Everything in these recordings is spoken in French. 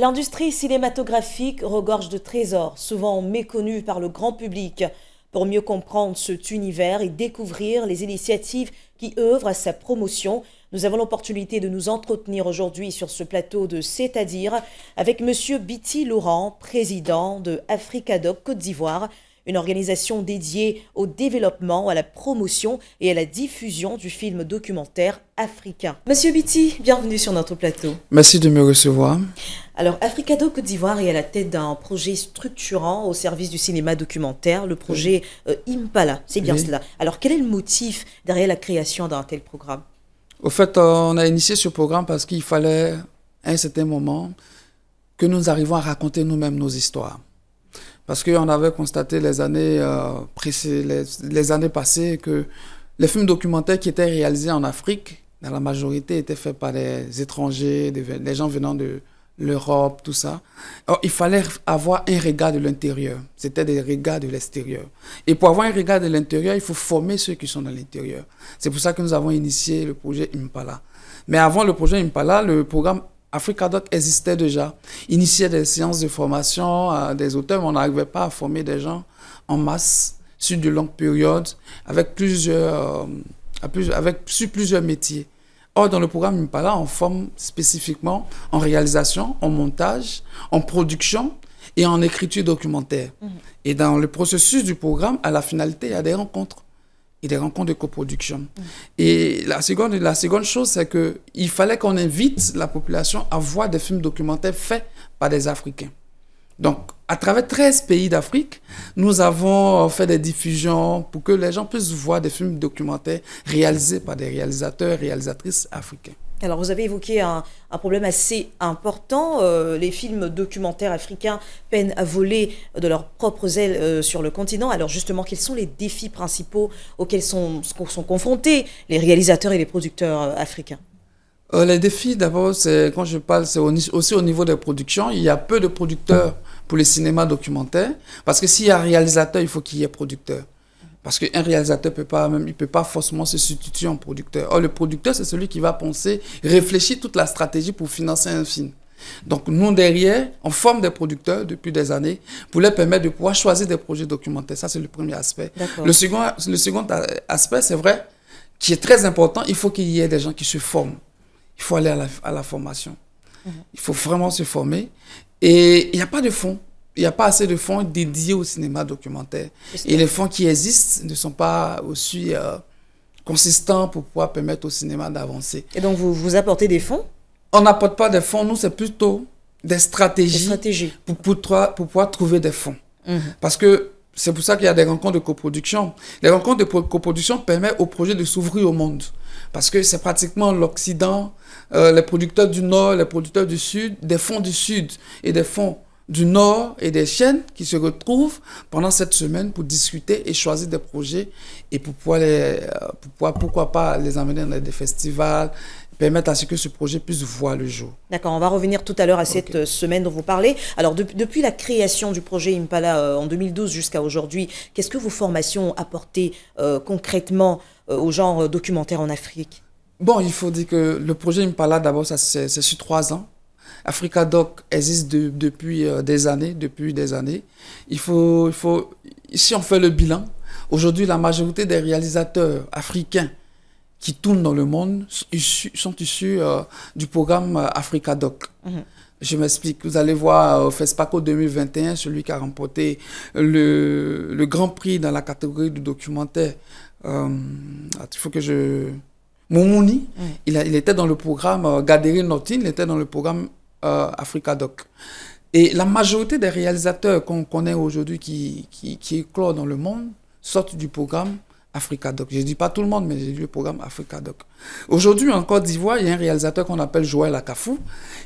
L'industrie cinématographique regorge de trésors, souvent méconnus par le grand public. Pour mieux comprendre cet univers et découvrir les initiatives qui œuvrent à sa promotion, nous avons l'opportunité de nous entretenir aujourd'hui sur ce plateau de C'est-à-dire avec M. Biti Laurent, président de Doc Côte d'Ivoire, une organisation dédiée au développement, à la promotion et à la diffusion du film documentaire africain. Monsieur Biti, bienvenue sur notre plateau. Merci de me recevoir. Alors, Africado Côte d'Ivoire est à la tête d'un projet structurant au service du cinéma documentaire, le projet euh, Impala. C'est bien cela. Alors, quel est le motif derrière la création d'un tel programme Au fait, euh, on a initié ce programme parce qu'il fallait, à un certain moment, que nous arrivons à raconter nous-mêmes nos histoires. Parce qu'on avait constaté les années, euh, les, les années passées que les films documentaires qui étaient réalisés en Afrique, dans la majorité, étaient faits par des étrangers, des, gens venant de l'Europe, tout ça. il fallait avoir un regard de l'intérieur. C'était des regards de l'extérieur. Et pour avoir un regard de l'intérieur, il faut former ceux qui sont dans l'intérieur. C'est pour ça que nous avons initié le projet Impala. Mais avant le projet Impala, le programme Africa Doc existait déjà, initiait des séances de formation à des auteurs, mais on n'arrivait pas à former des gens en masse sur de longues périodes, avec plusieurs, euh, avec, sur plusieurs métiers. Or, dans le programme Impala, on forme spécifiquement en réalisation, en montage, en production et en écriture documentaire. Mhm. Et dans le processus du programme, à la finalité, il y a des rencontres et des rencontres de coproduction. Et la seconde, la seconde chose, c'est qu'il fallait qu'on invite la population à voir des films documentaires faits par des Africains. Donc, à travers 13 pays d'Afrique, nous avons euh, fait des diffusions pour que les gens puissent voir des films documentaires réalisés par des réalisateurs, réalisatrices africains. Alors vous avez évoqué un, problème assez important. Euh, les films documentaires africains peinent à voler de leurs propres ailes euh, sur le continent. Alors justement, quels sont les défis principaux auxquels sont, confrontés les réalisateurs et les producteurs euh, africains Les défis, d'abord, c'est quand je parle, c'est aussi au niveau des productions. Il y a peu de producteurs pour les cinémas documentaires parce que s'il y a réalisateur, il faut qu'il y ait producteur. Parce qu'un réalisateur peut pas, même, il peut pas forcément se substituer en producteur. Or, le producteur, c'est celui qui va penser, réfléchir toute la stratégie pour financer un film. Donc, nous, derrière, on forme des producteurs depuis des années pour leur permettre de pouvoir choisir des projets documentaires. Ça, c'est le premier aspect. Le second, le second aspect, c'est vrai, qui est très important, il faut qu'il y ait des gens qui se forment. Il faut aller à la, formation. Mhm. Il faut vraiment se former. Et il n'y a pas de fonds il n'y a pas assez de fonds dédiés au cinéma documentaire. Et les fonds qui existent ne sont pas aussi euh, consistants pour pouvoir permettre au cinéma d'avancer. Et donc, vous, vous apportez des fonds On n'apporte pas des fonds, nous, c'est plutôt des stratégies, des Pour, pour, pour, pouvoir trouver des fonds. Mmh. Parce que c'est pour ça qu'il y a des rencontres de coproduction. Les rencontres de coproduction permettent au projet de s'ouvrir au monde. Parce que c'est pratiquement l'Occident, euh, les producteurs du Nord, les producteurs du Sud, des fonds du Sud et des fonds du Nord et des chaînes qui se retrouvent pendant cette semaine pour discuter et choisir des projets et euh, pour pouvoir pourquoi pas les amener dans des festivals, permettre à ce que ce projet puisse voir le jour. D'accord, on va revenir tout à l'heure à cette euh, semaine dont vous parlez. Alors depuis la création du projet Impala euh, en 2012 jusqu'à aujourd'hui, qu'est-ce que vos formations ont apporté concrètement au genre documentaire en Afrique Bon, il faut dire que le projet Impala, d'abord, c'est sur trois ans. Africa Doc existe depuis euh, des années, depuis des années. Il faut, il faut, si on fait le bilan, aujourd'hui, la majorité des réalisateurs africains qui tournent dans le monde sont issus, euh, du programme euh, Africa Doc. Mhm. Je m'explique. Vous allez voir au FESPACO 2021, celui qui a remporté le, Grand Prix dans la catégorie du documentaire. il faut que je... Moumouni, mhm. il, était dans le programme euh, Gaderi Notin, il était dans le programme euh, Africa Doc. Et la majorité des réalisateurs qu'on connaît aujourd'hui qui, qui, qui dans le monde sortent du programme Africa Doc. Je ne dis pas tout le monde, mais j'ai lu le programme Africa Doc. Aujourd'hui, en Côte d'Ivoire, il y a un réalisateur qu'on appelle Joël Akafou,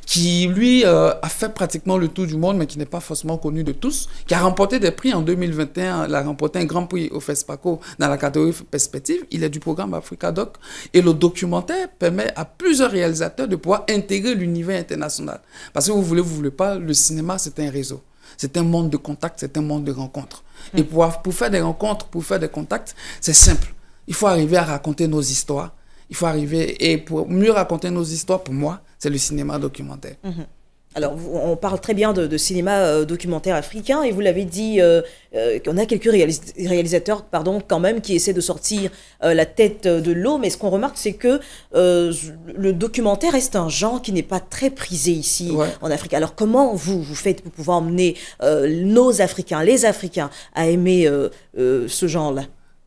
qui, lui, euh, a fait pratiquement le tour du monde, mais qui n'est pas forcément connu de tous, qui a remporté des prix en 2021. Il a remporté un grand prix au FESPACO dans la catégorie Perspective. Il est du programme Africa Doc. Et le documentaire permet à plusieurs réalisateurs de pouvoir intégrer l'univers international. Parce que vous voulez, vous voulez pas, le cinéma, c'est un réseau. C'est un monde de contacts, c'est un monde de rencontres. Et mm. pour, faire des rencontres, pour faire des contacts, c'est simple. Il faut arriver à raconter nos histoires. Il faut arriver, et pour mieux raconter nos histoires, pour moi, c'est le cinéma documentaire. Mm-hmm. Alors, on parle très bien de, cinéma euh, documentaire africain, et vous l'avez dit, euh, euh on a quelques réalisateurs, pardon, quand même, qui essaient de sortir euh, la tête de l'eau, mais ce qu'on remarque, c'est que le documentaire reste un genre qui n'est pas très prisé ici, en Afrique. Alors, comment vous, vous faites pour pouvoir emmener nos Africains, les Africains, à aimer ce genre-là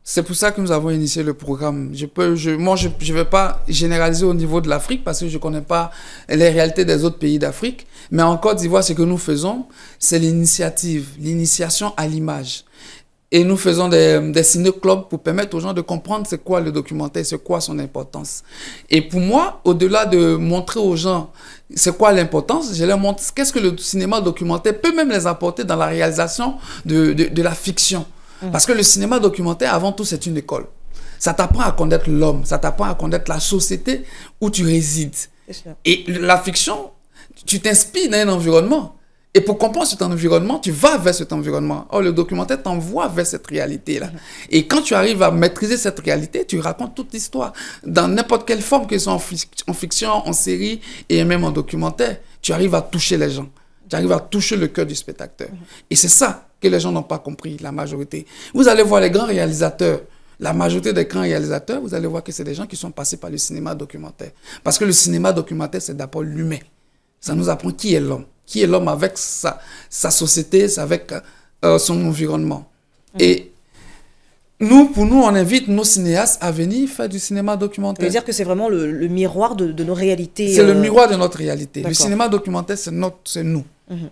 c'est pour ça que nous avons initié le programme. Je peux, je, moi, je ne vais pas généraliser au niveau de l'Afrique parce que je ne connais pas les réalités des autres pays d'Afrique. Mais en Côte d'Ivoire, ce que nous faisons, c'est l'initiative, l'initiation à l'image. Et nous faisons des, des ciné-clubs pour permettre aux gens de comprendre c'est quoi le documentaire, c'est quoi son importance. Et pour moi, au-delà de montrer aux gens c'est quoi l'importance, je leur montre qu'est-ce que le cinéma documentaire peut même les apporter dans la réalisation de, de, de la fiction. Mm. Parce que le cinéma documentaire, avant tout, c'est une école. Ça t'apprend à connaître l'homme, ça t'apprend à connaître la société où tu résides. Et la fiction, tu t'inspires d'un environnement. Et pour comprendre cet environnement, tu vas vers cet environnement. Or, le documentaire t'envoie vers cette réalité-là. Mm. Et quand tu arrives à maîtriser cette réalité, tu racontes toute l'histoire dans n'importe quelle forme, que ce soit en, fiction, en série et même en documentaire. Tu arrives à toucher les gens. Tu arrives à toucher le cœur du spectateur. Mm. Et c'est ça que les gens n'ont pas compris, la majorité. Vous allez voir les grands réalisateurs, la majorité des grands réalisateurs, vous allez voir que c'est des gens qui sont passés par le cinéma documentaire. Parce que le cinéma documentaire, c'est d'abord l'humain. Ça nous apprend qui est l'homme. Qui est l'homme avec sa, société, avec euh, son environnement. Mm. Et nous, pour nous, on invite nos cinéastes à venir faire du cinéma documentaire. C'est à dire que c'est vraiment le, miroir de, nos réalités. C'est le euh, miroir de notre réalité. Le cinéma documentaire, c'est nous. Mm-hmm.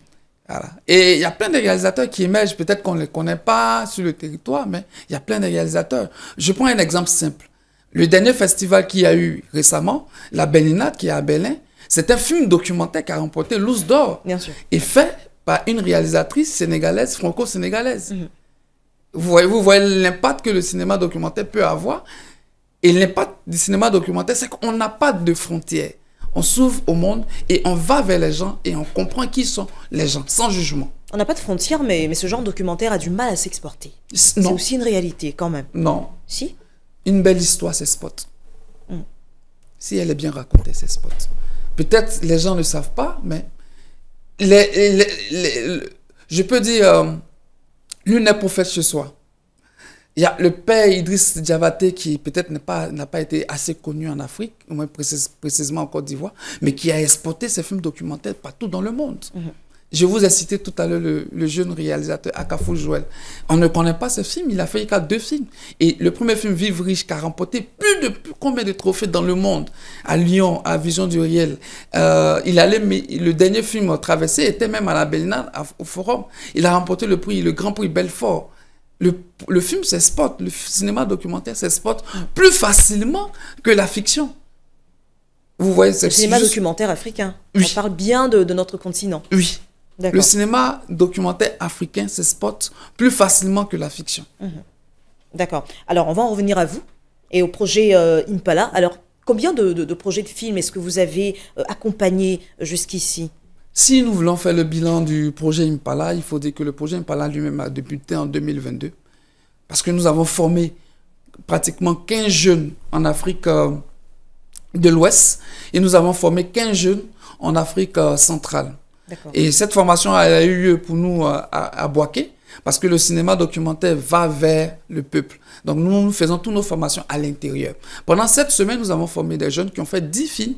Et il y a plein de réalisateurs qui émergent, peut-être qu'on ne les connaît pas sur le territoire, mais il y a plein de réalisateurs. Je prends un exemple simple. Le dernier festival qu'il y a eu récemment, la Bélinade, qui est à Berlin, c'est un film documentaire qui a remporté l'Ous d'Or. Et fait par une réalisatrice sénégalaise, franco-sénégalaise. Mm-hmm. voyez, vous voyez l'impact que le cinéma documentaire peut avoir. Et l'impact du cinéma documentaire, c'est qu'on n'a pas de frontières on s'ouvre au monde et on va vers les gens et on comprend qui sont les gens, sans jugement. On n'a pas de frontières, mais, mais ce genre de documentaire a du mal à s'exporter. C'est aussi une réalité, quand même. Non. Si Une belle histoire ces spots. Mm. Si elle est bien racontée, spots. Peut-être les gens ne savent pas, mais les, je peux dire, euh, l'une est prophète chez soi. Il y a le père Idriss Djavate qui peut-être n'a pas, été assez connu en Afrique, au moins précisément en Côte d'Ivoire, mais qui a exporté ses films documentaires partout dans le monde. Mhm. Je vous ai cité tout à l'heure le, jeune réalisateur Akafou Joël. On ne connaît pas ce film, il a fait qu'à deux films. Et le premier film, Vivre riche, qui a remporté plus de combien de trophées dans le monde À Lyon, à Vision du Riel. Euh, il allait, mais le dernier film Traversé était même à la Berlinale, au Forum. Il a remporté le prix, le Grand Prix Belfort. Le, film, film spot. le cinéma documentaire c'est spot plus facilement que la fiction. Vous voyez, le cinéma documentaire africain. Oui. On parle bien de, notre continent. Oui. Le cinéma documentaire africain spot plus facilement que la fiction. Mhm. D'accord. Alors, on va en revenir à vous et au projet euh, Impala. Alors, combien de, de projets de films est-ce que vous avez euh, accompagnés jusqu'ici si nous voulons faire le bilan du projet Impala, il faut dire que le projet Impala lui-même a débuté en 2022 parce que nous avons formé pratiquement 15 jeunes en Afrique euh, de l'Ouest et nous avons formé 15 jeunes en Afrique euh, centrale. Et cette formation a eu lieu pour nous euh, à, à parce que le cinéma documentaire va vers le peuple. Donc nous, nous faisons toutes nos formations à l'intérieur. Pendant cette semaine, nous avons formé des jeunes qui ont fait 10 films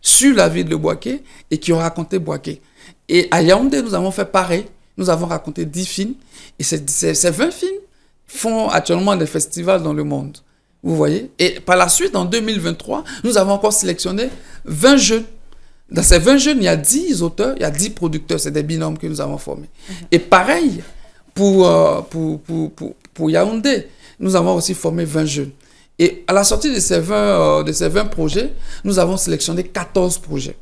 sur la vie de Boaké et qui ont raconté Boaké. Et à Yaoundé, nous avons fait pareil. Nous avons raconté 10 films. Et ces, ces, 20 films font actuellement des festivals dans le monde. Vous voyez Et par la suite, en 2023, nous avons encore sélectionné 20 jeunes. Dans ces 20 jeunes, il y a 10 auteurs, il y a 10 producteurs. C'est des binômes que nous avons formés. Mhm. Et pareil, pour, euh, pour, pour, pour, pour Yaoundé, nous avons aussi formé 20 jeunes. Et à la sortie de ces 20, euh, projets, nous avons sélectionné 14 projets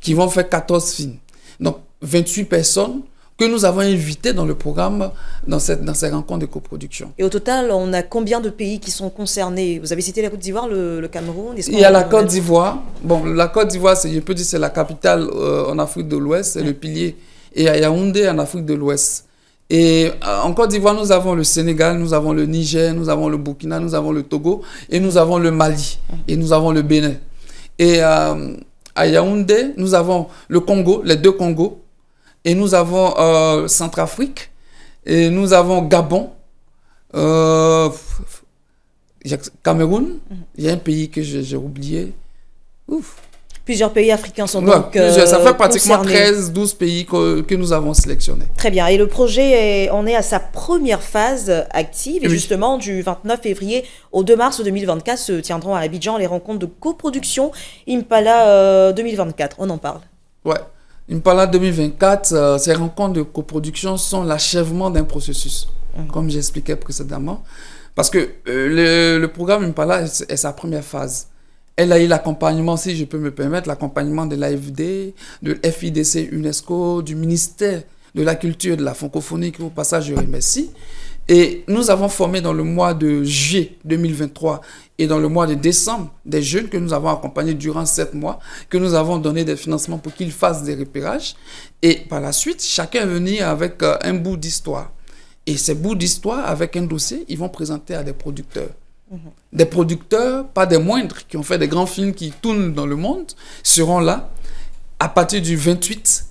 qui vont faire 14 films. Donc 28 personnes que nous avons invitées dans le programme, dans, cette, dans ces rencontres de coproduction. Et au total, on a combien de pays qui sont concernés Vous avez cité la Côte d'Ivoire, le, Cameroun Il y a la Côte d'Ivoire. Bon, la Côte d'Ivoire, je peux dire c'est la capitale euh, en Afrique de l'Ouest, c'est le ah. pilier. Et à Yaoundé, en Afrique de l'Ouest. Et euh, en Côte d'Ivoire, nous avons le Sénégal, nous avons le Niger, nous avons le Burkina, nous avons le Togo, et nous avons le Mali, et nous avons le Bénin. Et euh, à Yaoundé, nous avons le Congo, les deux Congos, et nous avons euh, Centrafrique, et nous avons Gabon, Cameroun, mm-hmm. il y a un pays que j'ai oublié. Ouf. Plusieurs pays africains sont donc Ça euh, fait pratiquement 13, 12 pays que, nous avons sélectionnés. Très bien. Et le projet, on est à sa première phase active. Et justement, du 29 février au 2 mars 2024 se tiendront à Abidjan les rencontres de coproduction Impala 2024. Euh, on en parle. Ouais. Impala 2024, euh, ces rencontres de coproduction sont l'achèvement d'un processus, mmh. comme j'expliquais précédemment. Parce que le, programme Impala est sa première phase. Elle a eu l'accompagnement, si je peux me permettre, l'accompagnement de l'AFD, de l'FIDC UNESCO, du ministère de la culture et de la francophonie, que au passage je remercie. Et nous avons formé dans le mois de juillet 2023 et dans le mois de décembre des jeunes que nous avons accompagnés durant sept mois, que nous avons donné des financements pour qu'ils fassent des repérages. Et par la suite, chacun est avec euh, un bout d'histoire. Et ces bouts d'histoire, avec un dossier, ils vont présenter à des producteurs. Mhm. Des producteurs, pas des moindres, qui ont fait des grands films qui tournent dans le monde, seront là à partir du 28.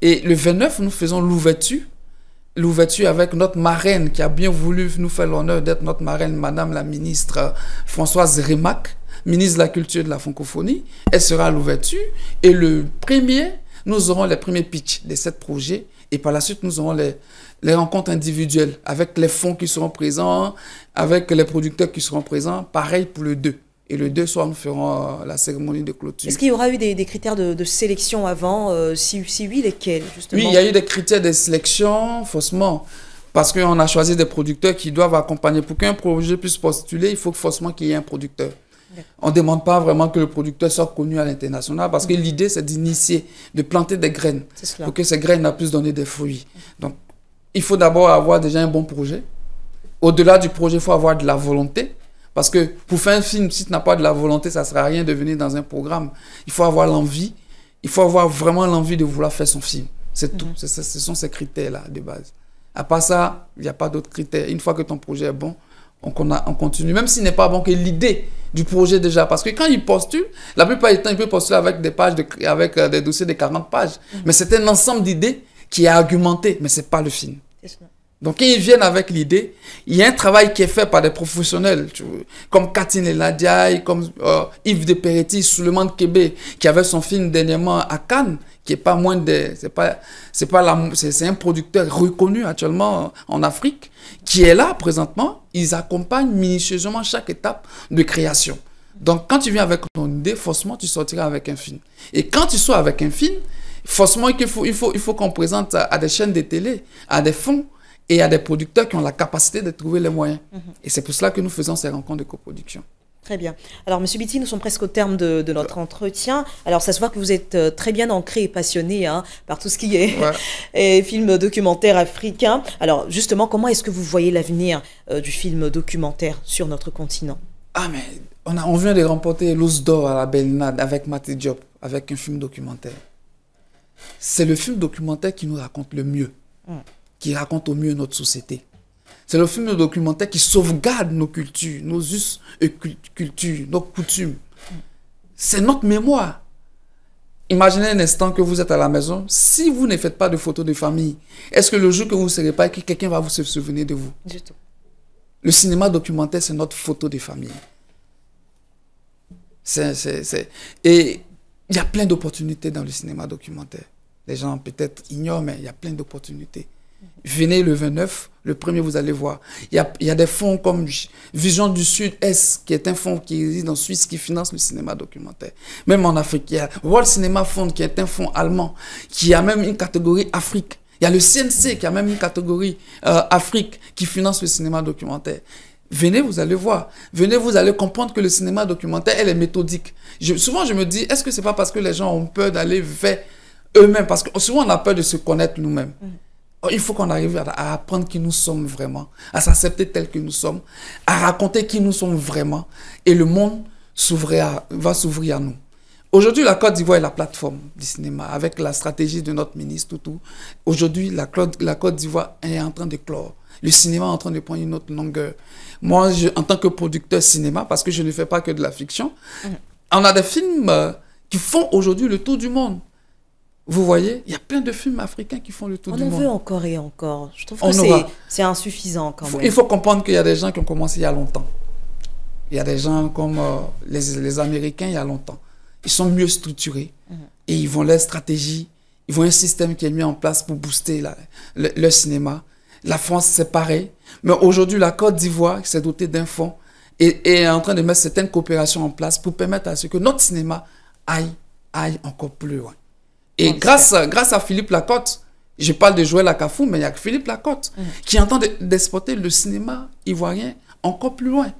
Et le 29, nous faisons l'ouverture. L'ouverture avec notre marraine qui a bien voulu nous faire l'honneur d'être notre marraine, Madame la ministre euh, Françoise Rémac, ministre de la Culture et de la Francophonie. Elle sera à l'ouverture. Et le premier, nous aurons les premiers pitchs de sept projets et par la suite, nous aurons les, les rencontres individuelles avec les fonds qui seront présents, avec les producteurs qui seront présents. Pareil pour le 2. Et le 2 soir, nous ferons euh, la cérémonie de clôture. Est-ce qu'il y aura eu des, critères de, sélection avant euh, si, oui, lesquels justement Oui, il y a eu des critères de sélection, forcément, Parce qu'on a choisi des producteurs qui doivent accompagner. Pour qu'un projet puisse postuler, il faut forcément qu'il y ait un producteur. On ne demande pas vraiment que le producteur soit connu à l'international parce que l'idée, c'est d'initier, de planter des graines pour que ces graines puissent donner des fruits. Donc, il faut d'abord avoir déjà un bon projet. Au-delà du projet, il faut avoir de la volonté. Parce que pour faire un film, si tu n'as pas de la volonté, ça ne sert à rien de venir dans un programme. Il faut avoir l'envie. Il faut avoir vraiment l'envie de vouloir faire son film. C'est tout. Mhm. Ce sont ces critères-là de base. À part ça, il n'y a pas d'autres critères. Une fois que ton projet est bon, on continue. Même s'il n'est pas bon, que l'idée du projet déjà. Parce que quand il postule, la plupart du temps, il peut postuler avec des pages, avec euh, des dossiers de 40 pages. Mais c'est un ensemble d'idées qui est argumenté, mais ce n'est pas le film. Donc ils viennent avec l'idée, il y a un travail qui est fait par des professionnels, comme Katine Eladiaï, comme euh, Yves de Peretti, Suleiman qui avait son film dernièrement à Cannes, qui est pas moins de... C'est pas, c'est pas un producteur reconnu actuellement en Afrique, qui est là présentement. Ils accompagnent minutieusement chaque étape de création. Donc quand tu viens avec ton idée, forcément tu sortiras avec un film. Et quand tu sors avec un film, forcément il faut, il faut, il faut qu'on présente à des chaînes de télé, à des fonds et il y a des producteurs qui ont la capacité de trouver les moyens. Mhm. Et c'est pour cela que nous faisons ces rencontres de coproduction. Très bien. Alors, M. Biti, nous sommes presque au terme de, notre entretien. Alors, ça se voit que vous êtes euh, très bien ancré et passionné hein, par tout ce qui est, ouais. film documentaire africain. Alors, justement, comment est-ce que vous voyez l'avenir euh, du film documentaire sur notre continent Ah, mais on, a, on vient de remporter l'ose d'or à la Belnade avec Mathé Diop, avec un film documentaire. C'est le film documentaire qui nous raconte le mieux. Mm qui raconte au mieux notre société. C'est le film documentaire qui sauvegarde nos cultures, nos us et cultures, nos coutumes. C'est notre mémoire. Imaginez un instant que vous êtes à la maison. Si vous ne faites pas de photos de famille, est-ce que le jour que vous serez pas, quelqu'un va vous se souvenir de vous Du tout. Le cinéma documentaire, c'est notre photo de famille. Et il y a plein d'opportunités dans le cinéma documentaire. Les gens peut-être ignorent, mais il y a plein d'opportunités. Venez le 29, le premier, vous allez voir. Il y a, des fonds comme Vision du Sud-Est, qui est un fonds qui existe en Suisse, qui finance le cinéma documentaire. Même en Afrique, il y a World Cinema Fund, qui est un fonds allemand, qui a même une catégorie Afrique. Il y a le CNC, qui a même une catégorie euh, Afrique, qui finance le cinéma documentaire. Venez, vous allez voir. Venez, vous allez comprendre que le cinéma documentaire, elle est méthodique. souvent, je me dis, est-ce que c'est pas parce que les gens ont peur d'aller vers eux-mêmes Parce que souvent, on a peur de se connaître nous-mêmes. Mm. Oh, il faut qu'on arrive à, apprendre qui nous sommes vraiment, à s'accepter tel que nous sommes, à raconter qui nous sommes vraiment, et le monde à, va s'ouvrir à nous. Aujourd'hui, la Côte d'Ivoire est la plateforme du cinéma, avec la stratégie de notre ministre Toutou. Aujourd'hui, la, Côte d'Ivoire est en train de clore. Le cinéma est en train de prendre une autre longueur. Moi, en tant que producteur cinéma, parce que je ne fais pas que de la fiction, mm. on a des films euh, qui font aujourd'hui le tour du monde. Vous voyez, il y a plein de films africains qui font le tour du monde. On en veut encore et encore. Je trouve que c'est insuffisant quand même. il faut comprendre qu'il y a des gens qui ont commencé il y a longtemps. Il y a des gens comme euh, les, Américains il y a longtemps. Ils sont mieux structurés mhm. et ils vont leur stratégie. Ils vont un système qui est mis en place pour booster leur le, cinéma. La France, c'est pareil. Mais aujourd'hui, la Côte d'Ivoire s'est dotée d'un fonds et, est en train de mettre certaines coopérations en place pour permettre à ce que notre cinéma aille, aille encore plus loin. Et grâce, grâce à Philippe Lacotte, je parle de Joël Lacafou, mais il y a Philippe Lacotte mm. qui entend d'exporter le cinéma ivoirien encore plus loin.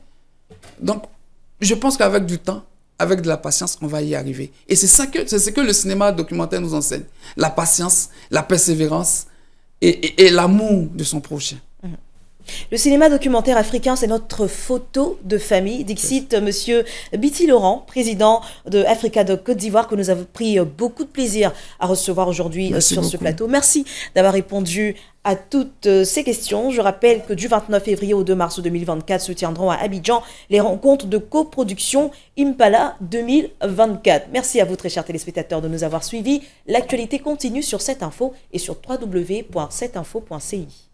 Donc, je pense qu'avec du temps, avec de la patience, on va y arriver. Et c'est ça que c'est ce que le cinéma documentaire nous enseigne la patience, la persévérance et l'amour de son prochain. Le cinéma documentaire africain, c'est notre photo de famille. Dixit, monsieur Biti Laurent, président de Africa Doc Côte d'Ivoire, que nous avons pris euh, beaucoup de plaisir à recevoir aujourd'hui euh, sur ce plateau. Merci d'avoir répondu à toutes euh, ces questions. Je rappelle que du 29 février au 2 mars 2024 se tiendront à Abidjan les rencontres de coproduction Impala 2024. Merci à vous, très chers téléspectateurs, de nous avoir suivis. L'actualité continue sur cette info et sur www.setinfo.ci.